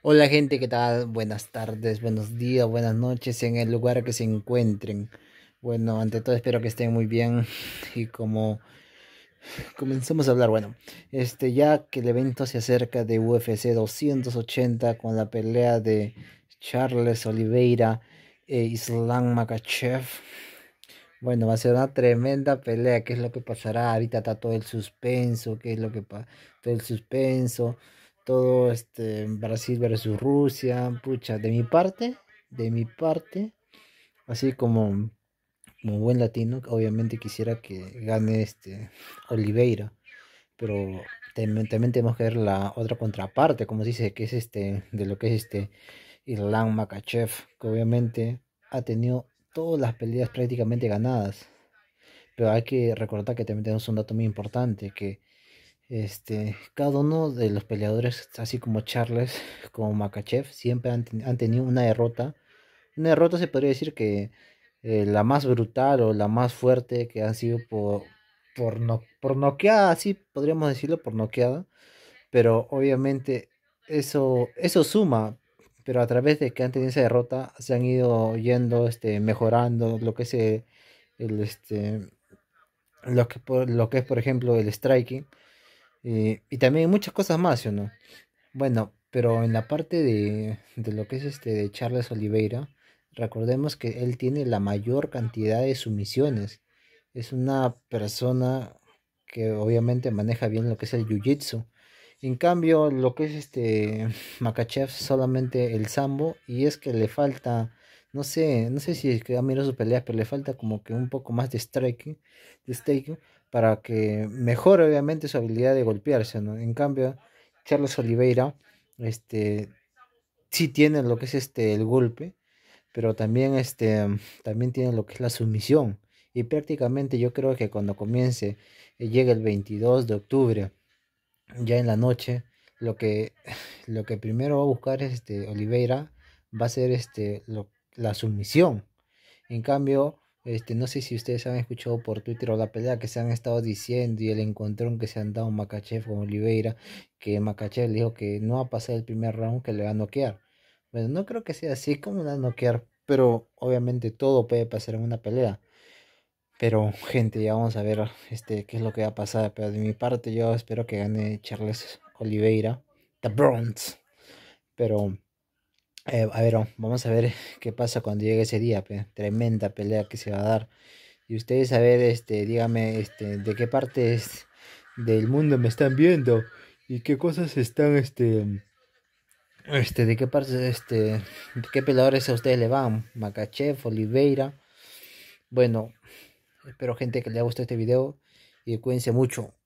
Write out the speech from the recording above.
Hola gente, ¿qué tal? Buenas tardes, buenos días, buenas noches en el lugar que se encuentren. Bueno, ante todo espero que estén muy bien y como comenzamos a hablar, bueno, este ya que el evento se acerca de UFC 280 con la pelea de Charles Oliveira e Islam Makachev. Bueno, va a ser una tremenda pelea, qué es lo que pasará, ahorita está todo el suspenso, qué es lo que pasa, todo el suspenso todo este Brasil versus Rusia, pucha, de mi parte, de mi parte, así como, como buen latino, obviamente quisiera que gane este Oliveira, pero también, tenemos que ver la otra contraparte, como dice, que es este, de lo que es este Irlan Makachev, que obviamente ha tenido todas las peleas prácticamente ganadas, pero hay que recordar que también tenemos un dato muy importante, que este, cada uno de los peleadores, así como Charles, como Makachev, siempre han, han tenido una derrota. Una derrota se podría decir que eh, la más brutal o la más fuerte que han sido por, por, no, por noqueada, así podríamos decirlo, por noqueada. Pero obviamente eso, eso suma, pero a través de que han tenido esa derrota se han ido yendo, este, mejorando lo que es eh, el, este, lo que, lo que es por ejemplo el striking eh, y también muchas cosas más, ¿o no? Bueno, pero en la parte de, de lo que es este de Charles Oliveira, recordemos que él tiene la mayor cantidad de sumisiones. Es una persona que obviamente maneja bien lo que es el jiu-jitsu. En cambio, lo que es este Makachev solamente el sambo y es que le falta no sé, no sé si es que ha mirado su pelea, pero le falta como que un poco más de striking, de para que mejore obviamente su habilidad de golpearse, En cambio, Charles Oliveira, este, sí tiene lo que es este, el golpe, pero también, este, también tiene lo que es la sumisión. Y prácticamente yo creo que cuando comience, eh, llegue el 22 de octubre, ya en la noche, lo que, lo que primero va a buscar este, Oliveira va a ser este, lo, la sumisión. En cambio, este, no sé si ustedes han escuchado por Twitter o la pelea que se han estado diciendo y el encontrón que se han dado Makachev con Oliveira, que Makachev dijo que no va a pasar el primer round, que le va a noquear. Bueno, no creo que sea así como le noquear, pero obviamente todo puede pasar en una pelea. Pero gente, ya vamos a ver este, qué es lo que va a pasar. Pero de mi parte yo espero que gane Charles Oliveira, The Bronze. Pero eh, a ver, vamos a ver qué pasa cuando llegue ese día. Tremenda pelea que se va a dar. Y ustedes, a ver, este, díganme este, de qué partes del mundo me están viendo y qué cosas están, este, este, de qué partes, este, de qué peleadores a ustedes le van. Makachev, Oliveira. Bueno, espero gente que le haya gustado este video y cuídense mucho.